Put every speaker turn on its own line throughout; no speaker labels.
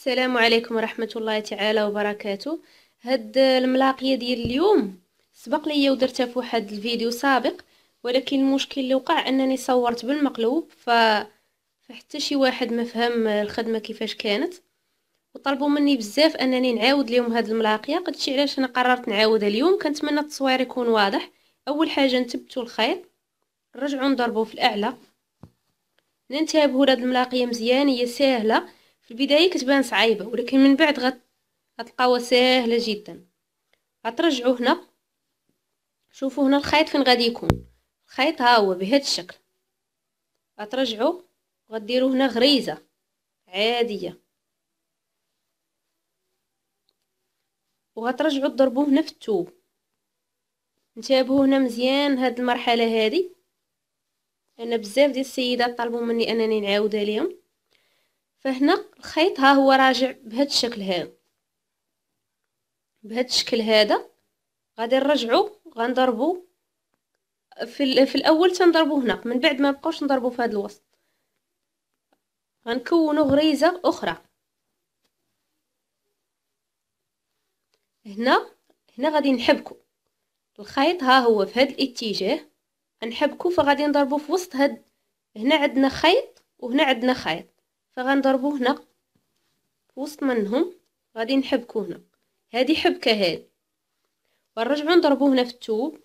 السلام عليكم ورحمة الله تعالى وبركاته هاد الملاقية ديال اليوم سبق ليا ودرتها في واحد الفيديو سابق ولكن المشكل اللي وقع انني صورت بالمقلوب ف فحتى شي واحد ما فهم الخدمه كيفاش كانت وطلبوا مني بزاف انني نعاود لهم هاد الملاقيه قدشي علاش انا قررت نعاودها اليوم كنتمنى التصوير يكون واضح اول حاجه نثبتوا الخيط نرجعوا نضربوا في الاعلى ننتبهوا لهاد الملاقيه مزيان هي ساهله في البداية كتبان صعيبة ولكن من بعد غت... غتلقاوها سهلة جدا غترجعوا هنا شوفوا هنا الخيط فين غادي يكون الخيط ها هو بهذا الشكل غترجعوا وغديروا هنا غريزة عادية وغترجعوا تضربوه هنا في الثوب انتبهوا هنا مزيان هاد المرحله هادي انا بزاف ديال السيدات طلبوا مني انني نعاودها ليهم فهنا الخيط ها هو راجع بهذا الشكل هذا بهذا الشكل هذا غادي نرجعو غنضربو في, في الاول تنضربو هنا من بعد ما بقاوش نضربو في هذا الوسط غنكونو غريزه اخرى هنا هنا غادي نحبكو الخيط ها هو في هذا الاتجاه نحبكو فغادي نضربو في وسط هاد هنا عندنا خيط وهنا عندنا خيط فغنضربو هنا وسط منهم غادي نحبكو هنا هادي حبكه هادي ونرجعو نضربو هنا في التوب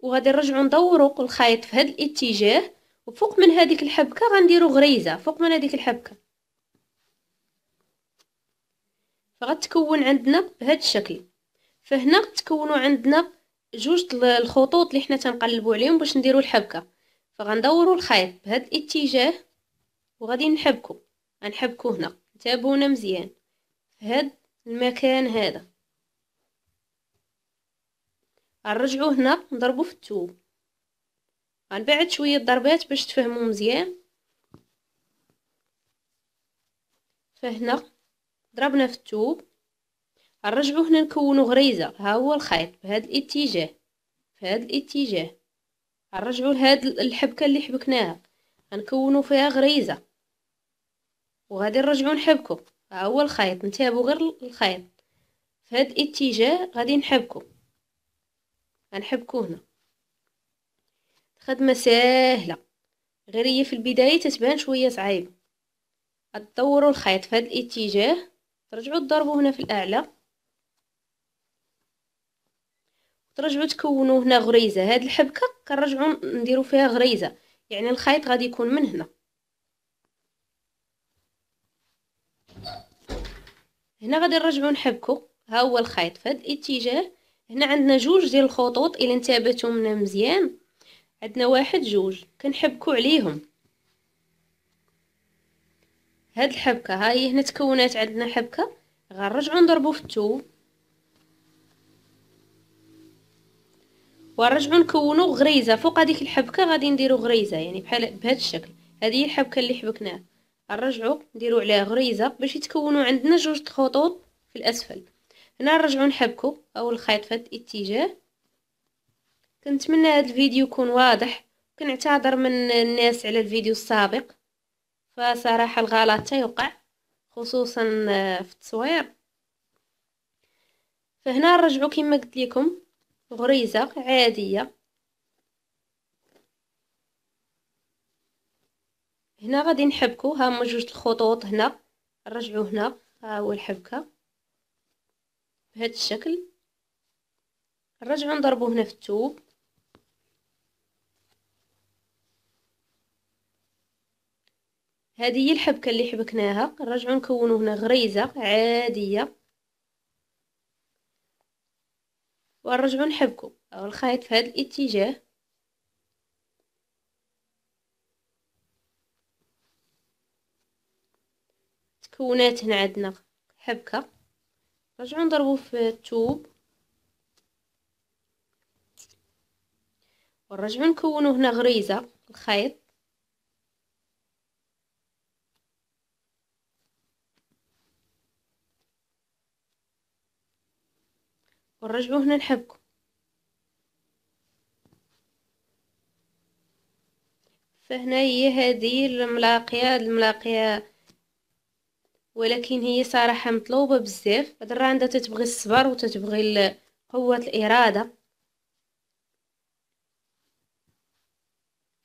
وغادي نرجعو ندورو الخيط في هاد الاتجاه وفوق من هذيك الحبكه غنديرو غريزه فوق من هذيك الحبكه فغتكون عندنا بهذا الشكل فهنا تكونوا عندنا جوج الخطوط اللي حنا تنقلبوا عليهم باش نديروا الحبكه فغندوروا الخيط بهذا الاتجاه وغادي نحبكو غنحبكو هنا تابونا مزيان في هاد المكان هذا غنرجعو هنا نضربو في التوب غنبعد شويه الضربات باش تفهموا مزيان فهنا ضربنا في التوب نرجعو هنا نكونو غريزه ها هو الخيط بهذا الاتجاه في هذا الاتجاه نرجعو لهاد الحبكه اللي حبكناها غنكونو فيها غريزه وغادي نرجعو نحبكو ها هو الخيط نتابعو غير الخيط في هاد الاتجاه غادي نحبكو غنحبكو هنا خدمه سهله غير هي في البدايه تتبان شويه صعيبه تدوروا الخيط في هاد الاتجاه ترجعوا تضربوا هنا في الاعلى ترجعوا تكونوا هنا غريزه هاد الحبكه كنرجعوا نديروا فيها غريزه يعني الخيط غادي يكون من هنا هنا غادي نرجعوا نحبكوا ها هو الخيط في هذا الاتجاه هنا عندنا جوج ديال الخطوط الا انتبهتوا منا مزيان عندنا واحد جوج كنحبكوا عليهم هاد الحبكه هي هنا تكونات عندنا حبكه غنرجعوا نضربوا في الثوب ونرجعو نكونو غريزه فوق هذيك الحبكه غادي نديرو غريزه يعني بحال بهذا الشكل هذه هي الحبكه اللي حبكناها نرجعو نديرو عليها غريزه باش يتكونو عندنا جوج خطوط في الاسفل هنا نرجعو نحبكو او الخيط في هذا الاتجاه كنتمنى هذا الفيديو يكون واضح كنعتذر من الناس على الفيديو السابق فصراحه الغلط تيوقع خصوصا آه، في التصوير فهنا نرجعو كما قلت لكم غريزة عادية هنا غادي نحبكو ها هما جوج الخطوط هنا نرجعو هنا ها هو الحبكة بهذا الشكل نرجعو نضربو هنا في الثوب هذه هي الحبكة اللي حبكناها نرجعو نكونو هنا غريزة عادية ونرجعو نحبكو أو الخيط في هذا الاتجاه تكونات هنا عندنا حبكة نرجعو نضربو في الثوب ونرجعو نكونو هنا غريزة الخيط ونرجعوا هنا نحبكم فهنا هي هذه الملاقيه الملاقيه ولكن هي صراحه مطلوبه بزاف هاد الراندة تتبغي الصبر وتتبغي قوه الاراده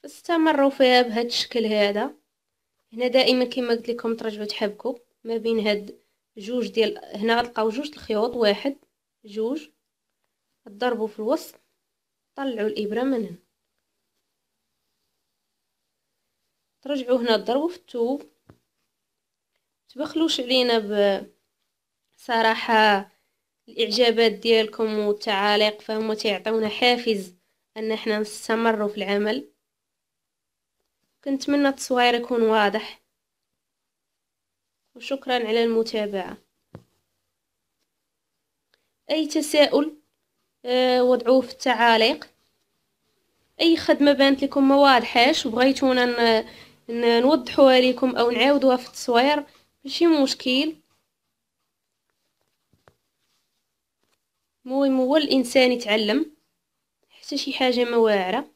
استمروا فيها بهذا الشكل هذا هنا دائما كما قلت لكم ترجعوا تحبكوا ما بين هاد جوج ديال هنا غتلقاو جوج الخيوط واحد جوج تضربوا في الوسط طلعوا الابره من هنا ترجعوا هنا تضربوا في الثوب تبخلوش علينا بصراحه الاعجابات ديالكم والتعاليق فهم تيعطيونا حافز ان احنا نستمروا في العمل كنتمنى التصوير يكون واضح وشكرا على المتابعه أي تساؤل آه، وضعوه في التعاليق أي خدمة بانت لكم ما واضحاش وبغيتونا نوضحوها لكم أو نعاودوها في التصوير ماشي مشكل المهم هو الإنسان يتعلم حتى شي حاجة ما واعره